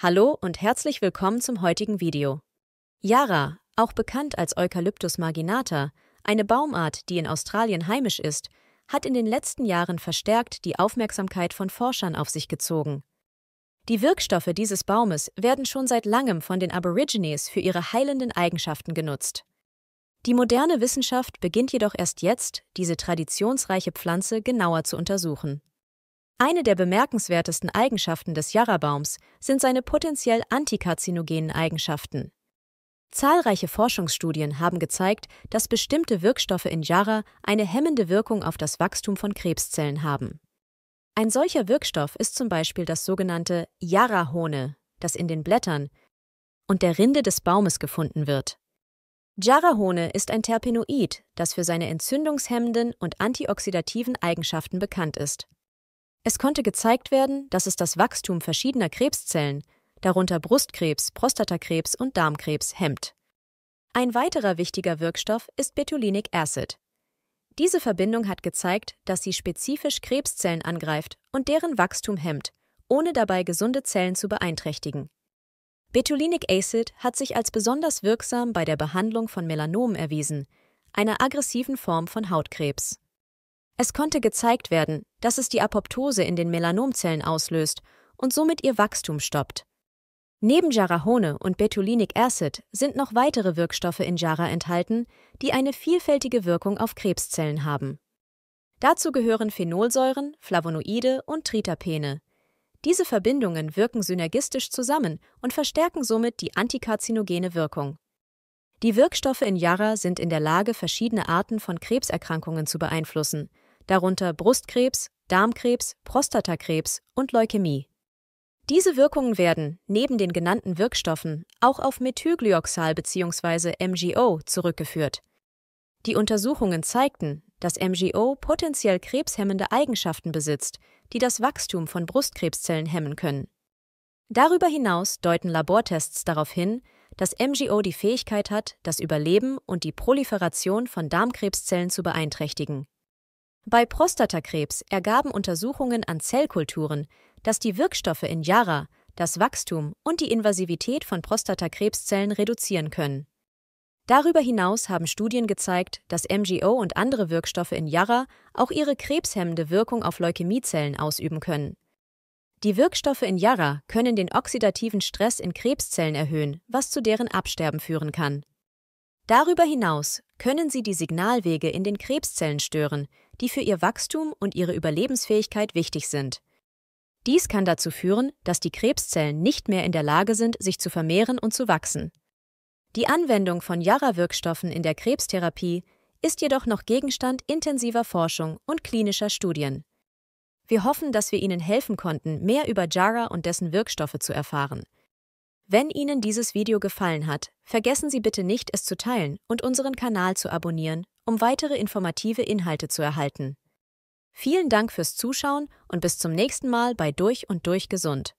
Hallo und herzlich willkommen zum heutigen Video. Yara, auch bekannt als Eukalyptus marginata, eine Baumart, die in Australien heimisch ist, hat in den letzten Jahren verstärkt die Aufmerksamkeit von Forschern auf sich gezogen. Die Wirkstoffe dieses Baumes werden schon seit langem von den Aborigines für ihre heilenden Eigenschaften genutzt. Die moderne Wissenschaft beginnt jedoch erst jetzt, diese traditionsreiche Pflanze genauer zu untersuchen. Eine der bemerkenswertesten Eigenschaften des Jarrabaums sind seine potenziell antikarzinogenen Eigenschaften. Zahlreiche Forschungsstudien haben gezeigt, dass bestimmte Wirkstoffe in Jarra eine hemmende Wirkung auf das Wachstum von Krebszellen haben. Ein solcher Wirkstoff ist zum Beispiel das sogenannte Jarrahone, das in den Blättern und der Rinde des Baumes gefunden wird. Jarrahone ist ein Terpenoid, das für seine entzündungshemmenden und antioxidativen Eigenschaften bekannt ist. Es konnte gezeigt werden, dass es das Wachstum verschiedener Krebszellen, darunter Brustkrebs, Prostatakrebs und Darmkrebs, hemmt. Ein weiterer wichtiger Wirkstoff ist Betulinic Acid. Diese Verbindung hat gezeigt, dass sie spezifisch Krebszellen angreift und deren Wachstum hemmt, ohne dabei gesunde Zellen zu beeinträchtigen. Betulinic Acid hat sich als besonders wirksam bei der Behandlung von Melanomen erwiesen, einer aggressiven Form von Hautkrebs. Es konnte gezeigt werden, dass es die Apoptose in den Melanomzellen auslöst und somit ihr Wachstum stoppt. Neben Jarahone und Betulinic Acid sind noch weitere Wirkstoffe in Jara enthalten, die eine vielfältige Wirkung auf Krebszellen haben. Dazu gehören Phenolsäuren, Flavonoide und Tritapene. Diese Verbindungen wirken synergistisch zusammen und verstärken somit die antikarzinogene Wirkung. Die Wirkstoffe in Jara sind in der Lage, verschiedene Arten von Krebserkrankungen zu beeinflussen – darunter Brustkrebs, Darmkrebs, Prostatakrebs und Leukämie. Diese Wirkungen werden, neben den genannten Wirkstoffen, auch auf Methylglyoxal bzw. MGO zurückgeführt. Die Untersuchungen zeigten, dass MGO potenziell krebshemmende Eigenschaften besitzt, die das Wachstum von Brustkrebszellen hemmen können. Darüber hinaus deuten Labortests darauf hin, dass MGO die Fähigkeit hat, das Überleben und die Proliferation von Darmkrebszellen zu beeinträchtigen. Bei Prostatakrebs ergaben Untersuchungen an Zellkulturen, dass die Wirkstoffe in Yara das Wachstum und die Invasivität von Prostatakrebszellen reduzieren können. Darüber hinaus haben Studien gezeigt, dass MGO und andere Wirkstoffe in Yara auch ihre krebshemmende Wirkung auf Leukämiezellen ausüben können. Die Wirkstoffe in Yara können den oxidativen Stress in Krebszellen erhöhen, was zu deren Absterben führen kann. Darüber hinaus können sie die Signalwege in den Krebszellen stören, die für ihr Wachstum und ihre Überlebensfähigkeit wichtig sind. Dies kann dazu führen, dass die Krebszellen nicht mehr in der Lage sind, sich zu vermehren und zu wachsen. Die Anwendung von Yara-Wirkstoffen in der Krebstherapie ist jedoch noch Gegenstand intensiver Forschung und klinischer Studien. Wir hoffen, dass wir Ihnen helfen konnten, mehr über Jara und dessen Wirkstoffe zu erfahren. Wenn Ihnen dieses Video gefallen hat, vergessen Sie bitte nicht, es zu teilen und unseren Kanal zu abonnieren, um weitere informative Inhalte zu erhalten. Vielen Dank fürs Zuschauen und bis zum nächsten Mal bei Durch und Durch Gesund.